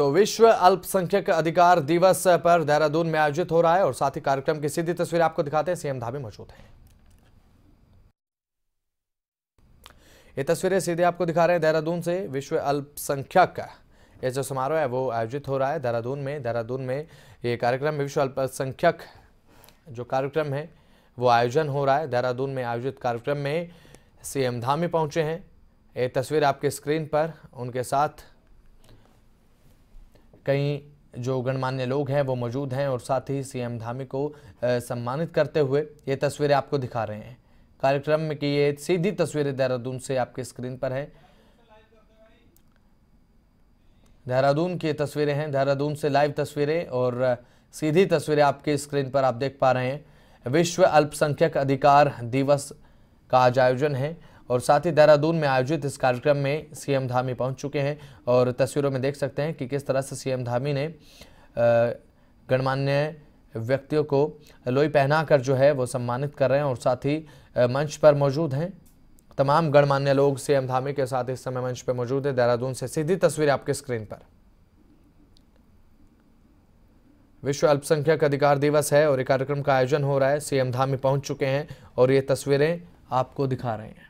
तो विश्व अल्पसंख्यक अधिकार दिवस पर देहरादून में आयोजित हो रहा है और साथ ही कार्यक्रम की सीधी तस्वीर आपको दिखाते हैं सीएम धामी मौजूद हैं ये तस्वीरें सीधे आपको दिखा रहे हैं देहरादून से विश्व अल्पसंख्यक ये जो समारोह है वो आयोजित हो रहा है देहरादून में देहरादून में ये कार्यक्रम में विश्व अल्पसंख्यक जो कार्यक्रम है वो आयोजन हो रहा है देहरादून में आयोजित कार्यक्रम में सीएम धामी पहुंचे हैं ये तस्वीर आपके स्क्रीन पर उनके साथ कई जो गणमान्य लोग हैं वो मौजूद हैं और साथ ही सीएम धामी को सम्मानित करते हुए ये तस्वीरें आपको दिखा रहे हैं कार्यक्रम में की ये सीधी तस्वीरें देहरादून से आपके स्क्रीन पर है देहरादून की तस्वीरें हैं देहरादून से लाइव तस्वीरें और सीधी तस्वीरें आपके स्क्रीन पर आप देख पा रहे हैं विश्व अल्पसंख्यक अधिकार दिवस का आज आयोजन है और साथ ही देहरादून में आयोजित इस कार्यक्रम में सीएम धामी पहुंच चुके हैं और तस्वीरों में देख सकते हैं कि किस तरह से सीएम धामी ने गणमान्य व्यक्तियों को लोई पहनाकर जो है वो सम्मानित कर रहे हैं और साथ ही मंच पर मौजूद हैं तमाम गणमान्य लोग सीएम धामी के साथ इस समय मंच पर मौजूद है देहरादून से सीधी तस्वीर आपके स्क्रीन पर विश्व अल्पसंख्यक अधिकार दिवस है और ये कार्यक्रम का आयोजन हो रहा है सीएम धामी पहुंच चुके हैं और ये तस्वीरें आपको दिखा रहे हैं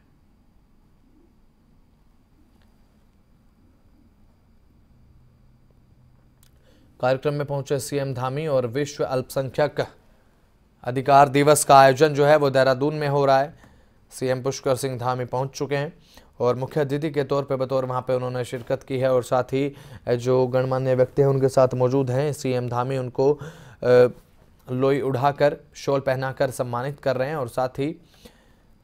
कार्यक्रम में पहुंचे सीएम धामी और विश्व अल्पसंख्यक अधिकार दिवस का आयोजन जो है वो देहरादून में हो रहा है सीएम पुष्कर सिंह धामी पहुंच चुके हैं और मुख्य अतिथि के तौर पे बतौर वहाँ पे उन्होंने शिरकत की है और साथ ही जो गणमान्य व्यक्ति हैं उनके साथ मौजूद हैं सीएम धामी उनको लोई उड़ाकर शॉल पहनाकर सम्मानित कर रहे हैं और साथ ही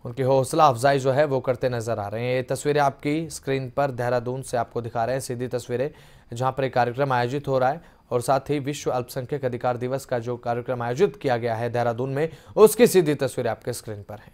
उनकी हौसला अफजाई जो है वो करते नज़र आ रहे हैं ये तस्वीरें आपकी स्क्रीन पर देहरादून से आपको दिखा रहे हैं सीधी तस्वीरें जहाँ पर एक कार्यक्रम आयोजित हो रहा है और साथ ही विश्व अल्पसंख्यक अधिकार दिवस का जो कार्यक्रम आयोजित किया गया है देहरादून में उसकी सीधी तस्वीरें आपके स्क्रीन पर हैं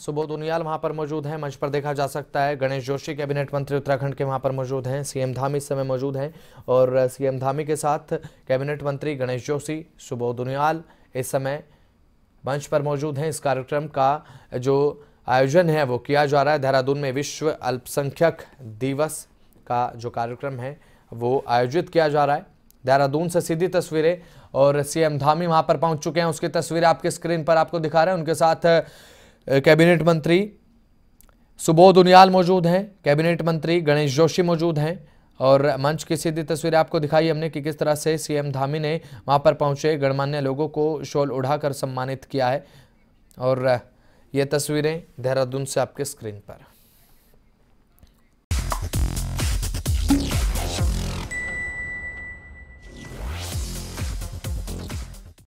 सुबोध उनियाल वहां पर मौजूद हैं मंच पर देखा जा सकता है गणेश जोशी कैबिनेट मंत्री उत्तराखंड के वहां पर मौजूद हैं सीएम धामी इस समय मौजूद हैं और सीएम धामी के साथ कैबिनेट मंत्री गणेश जोशी सुबोध उनियाल इस समय मंच पर मौजूद हैं इस कार्यक्रम का जो आयोजन है वो किया जा रहा है देहरादून में विश्व अल्पसंख्यक दिवस का जो कार्यक्रम है वो आयोजित किया जा रहा है देहरादून से सीधी तस्वीरें और सीएम धामी वहां पर पहुंच चुके हैं उसकी तस्वीरें आपके स्क्रीन पर आपको दिखा रहे हैं उनके साथ कैबिनेट मंत्री सुबोध उनियाल मौजूद हैं कैबिनेट मंत्री गणेश जोशी मौजूद हैं और मंच की सीधी तस्वीर आपको दिखाई हमने कि किस तरह से सीएम धामी ने वहाँ पर पहुँचे गणमान्य लोगों को शॉल उड़ाकर सम्मानित किया है और ये तस्वीरें देहरादून से आपके स्क्रीन पर